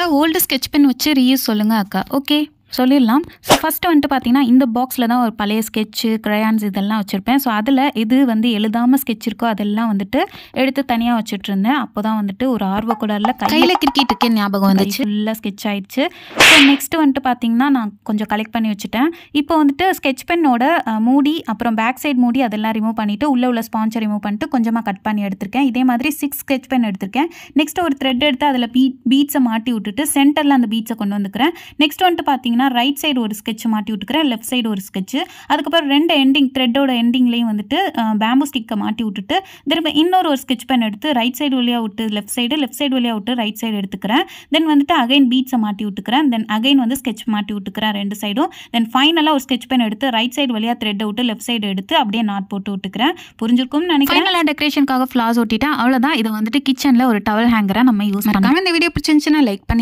பார்த்தா old sketch pen வச்சு reuse சொல்லுங்கள் அக்கா ஓகே சொல்லிடலாம் ஸோ ஃபஸ்ட்டு வந்துட்டு பார்த்தீங்கன்னா இந்த பாக்ஸில் தான் ஒரு பழைய ஸ்கெட்சு க்ரையான்ஸ் இதெல்லாம் வச்சுருப்பேன் ஸோ அதில் எது வந்து எழுதாமல் ஸ்கெட்ச் இருக்கோ அதெல்லாம் வந்துட்டு எடுத்து தனியாக வச்சுட்ருந்தேன் அப்போ தான் வந்துட்டு ஒரு ஆர்வ குடலில் கையில் கிரிக்கெட்டுக்கு ஞாபகம் வந்துச்சு ஃபுல்லாக ஸ்கெட்ச் ஆயிடுச்சு ஸோ நெக்ஸ்ட்டு வந்துட்டு பார்த்தீங்கன்னா நான் கொஞ்சம் கலெக்ட் பண்ணி வச்சுட்டேன் இப்போ வந்துட்டு ஸ்கெட்ச் பென்னோட மூடி அப்புறம் பேக் சைட் மூடி அதெல்லாம் ரிமூவ் பண்ணிவிட்டு உள்ளே உள்ள ஸ்பான்ச்சர் ரிமூவ் பண்ணிட்டு கொஞ்சமாக கட் பண்ணி எடுத்திருக்கேன் இதே மாதிரி சிக்ஸ் ஸ்கெட்ச் பென் எடுத்திருக்கேன் நெக்ஸ்ட் ஒரு த்ரெட் எடுத்து அதில் பீட் பீட்ஸை மாட்டி விட்டுட்டு சென்டரில் அந்த பீட்ஸை கொண்டு வந்துக்கிறேன் நெக்ஸ்ட் வந்துட்டு பார்த்தீங்கன்னா பார்த்தீங்கன்னா ரைட் சைடு ஒரு ஸ்கெட்ச் மாட்டி விட்டுக்கிறேன் லெஃப்ட் சைடு ஒரு ஸ்கெட்ச் அதுக்கப்புறம் ரெண்டு எண்டிங் த்ரெட்டோட எண்டிங்லேயும் வந்துட்டு பேம்பு ஸ்டிக்கை மாட்டி விட்டுட்டு திரும்ப இன்னொரு ஒரு ஸ்கெட்ச் பென் எடுத்து ரைட் சைடு வழியாக விட்டு லெஃப்ட் சைடு லெஃப்ட் சைடு வழியாக விட்டு ரைட் சைடு எடுத்துக்கிறேன் தென் வந்துட்டு அகைன் பீட்ஸை மாட்டி விட்டுக்கிறேன் தென் அகைன் வந்து ஸ்கெட்ச் மாட்டி விட்டுக்கிறேன் ரெண்டு சைடும் தென் ஃபைனலாக ஒரு ஸ்கெட்ச் பென் எடுத்து ரைட் சைடு வழியாக த்ரெட்டை விட்டு லெஃப்ட் சைடு எடுத்து அப்படியே நாட் போட்டு விட்டுக்கிறேன் புரிஞ்சிருக்கும் நினைக்கிறேன் டெக்கரேஷனுக்காக ஃப்ளாஸ் ஒட்டிட்டேன் அவ்வளோதான் இதை வந்துட்டு கிச்சனில் ஒரு டவல் ஹேங்கரை நம்ம யூஸ் பண்ணுறாங்க இந்த வீடியோ பிடிச்சிருந்துச்சுன்னா லைக் பண்ணி